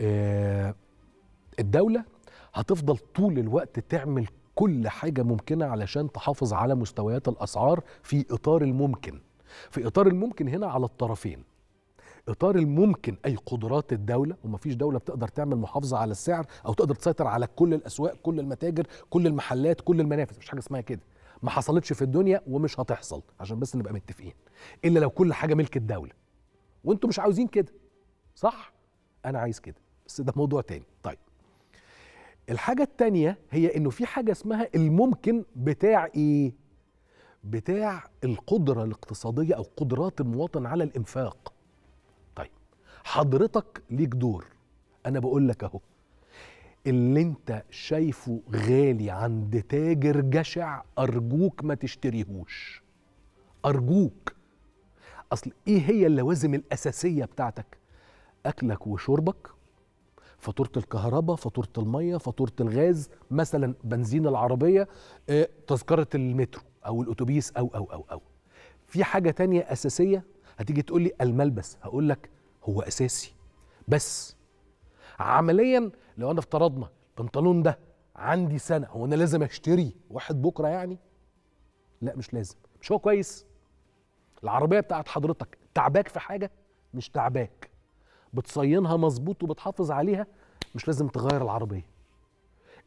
آه، الدولة هتفضل طول الوقت تعمل كل حاجة ممكنة علشان تحافظ على مستويات الأسعار في إطار الممكن في إطار الممكن هنا على الطرفين إطار الممكن أي قدرات الدولة ومفيش دولة بتقدر تعمل محافظة على السعر أو تقدر تسيطر على كل الأسواق كل المتاجر كل المحلات كل المنافس مش حاجة اسمها كده ما حصلتش في الدنيا ومش هتحصل عشان بس نبقى متفقين إلا لو كل حاجة ملك الدولة وانتم مش عاوزين كده صح انا عايز كده بس ده موضوع تاني طيب الحاجه التانيه هي انه في حاجه اسمها الممكن بتاع ايه بتاع القدره الاقتصاديه او قدرات المواطن على الانفاق طيب حضرتك ليك دور انا بقول لك اهو اللي انت شايفه غالي عند تاجر جشع ارجوك ما تشتريهوش ارجوك اصل ايه هي اللوازم الاساسيه بتاعتك اكلك وشربك فاتوره الكهرباء فاتوره الميه فاتوره الغاز مثلا بنزين العربيه آه، تذكره المترو او الاتوبيس او او او او في حاجه تانية اساسيه هتيجي تقول لي الملبس هقول لك هو اساسي بس عمليا لو انا افترضنا البنطلون ده عندي سنه هو انا لازم اشتري واحد بكره يعني لا مش لازم مش هو كويس العربيه بتاعت حضرتك تعباك في حاجه مش تعباك بتصينها مظبوط وبتحافظ عليها مش لازم تغير العربيه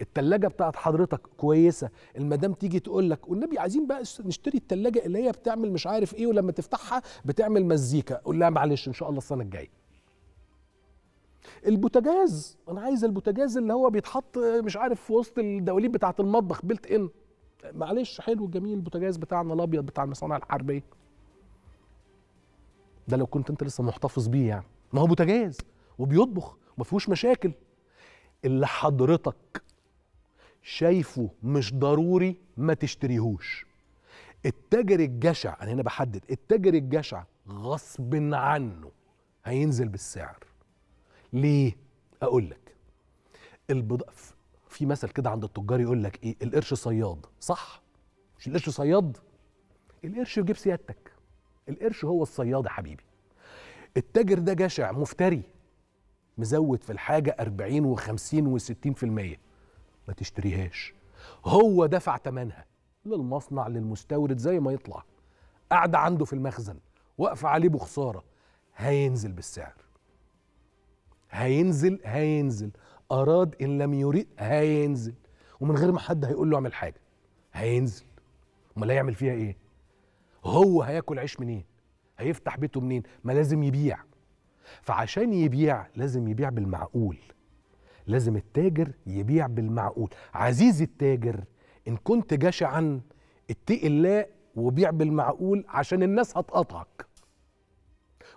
التلاجة بتاعت حضرتك كويسة المدام تيجي تقول لك والنبي عايزين بقى نشتري التلاجة اللي هي بتعمل مش عارف ايه ولما تفتحها بتعمل مزيكا قول لها معلش ان شاء الله السنة الجاية البوتاجاز انا عايز البوتاجاز اللي هو بيتحط مش عارف في وسط الدواليب بتاعت المطبخ بيلت ان معلش حلو جميل البوتاجاز بتاعنا الابيض بتاع المصانع الحربية ده لو كنت انت لسه محتفظ بيه يعني ما هو بوتاجاز وبيطبخ وما فيهوش مشاكل اللي حضرتك شايفه مش ضروري ما تشتريهوش التاجر الجشع انا هنا بحدد التاجر الجشع غصب عنه هينزل بالسعر ليه اقول لك البض... في مثل كده عند التجار يقول لك ايه القرش صياد صح مش القرش صياد القرش يجيب سيادتك القرش هو الصياد يا حبيبي التاجر ده جشع مفتري مزود في الحاجة 40 و50 و60% ما تشتريهاش هو دفع ثمنها للمصنع للمستورد زي ما يطلع قاعدة عنده في المخزن واقفة عليه بخسارة هينزل بالسعر هينزل هينزل أراد إن لم يريد هينزل ومن غير ما حد هيقول له اعمل حاجة هينزل امال هيعمل فيها ايه هو هياكل عيش منين إيه؟ هيفتح بيته منين ما لازم يبيع فعشان يبيع لازم يبيع بالمعقول لازم التاجر يبيع بالمعقول عزيزي التاجر ان كنت جشعا اتقي الله وبيع بالمعقول عشان الناس هتقطعك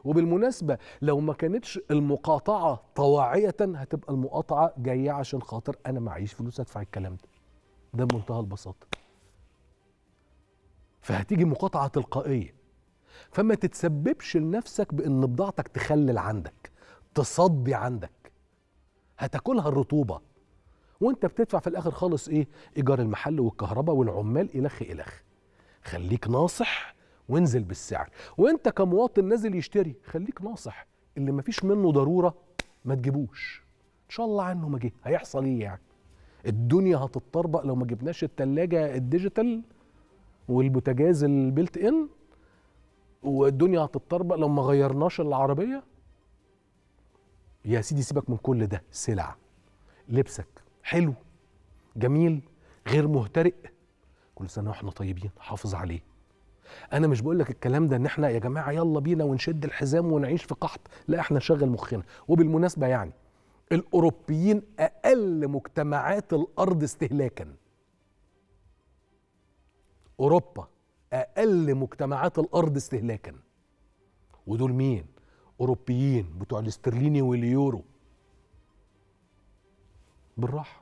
وبالمناسبة لو ما كانتش المقاطعة طواعية هتبقى المقاطعة جاية عشان خاطر أنا معيش فلوس أدفع الكلام ده ده بمنتهى البساطة فهتيجي مقاطعة تلقائية فما تتسببش لنفسك بان بضاعتك تخلل عندك تصدي عندك هتاكلها الرطوبه وانت بتدفع في الاخر خالص ايه ايجار المحل والكهرباء والعمال الخ الخ خليك ناصح وانزل بالسعر وانت كمواطن نازل يشتري خليك ناصح اللي مفيش منه ضروره ما تجيبوش ان شاء الله عنه ما جه هيحصل ايه يعني الدنيا هتتطربق لو ما جبناش التلاجة الديجيتال والبوتاجاز البلت ان والدنيا هتضطربق لو ما غيرناش العربيه يا سيدي سيبك من كل ده سلع لبسك حلو جميل غير مهترئ كل سنه واحنا طيبين حافظ عليه انا مش بقول لك الكلام ده ان احنا يا جماعه يلا بينا ونشد الحزام ونعيش في قحط لا احنا نشغل مخنا وبالمناسبه يعني الاوروبيين اقل مجتمعات الارض استهلاكا اوروبا اقل مجتمعات الارض استهلاكا ودول مين اوروبيين بتوع الاسترليني واليورو بالراحه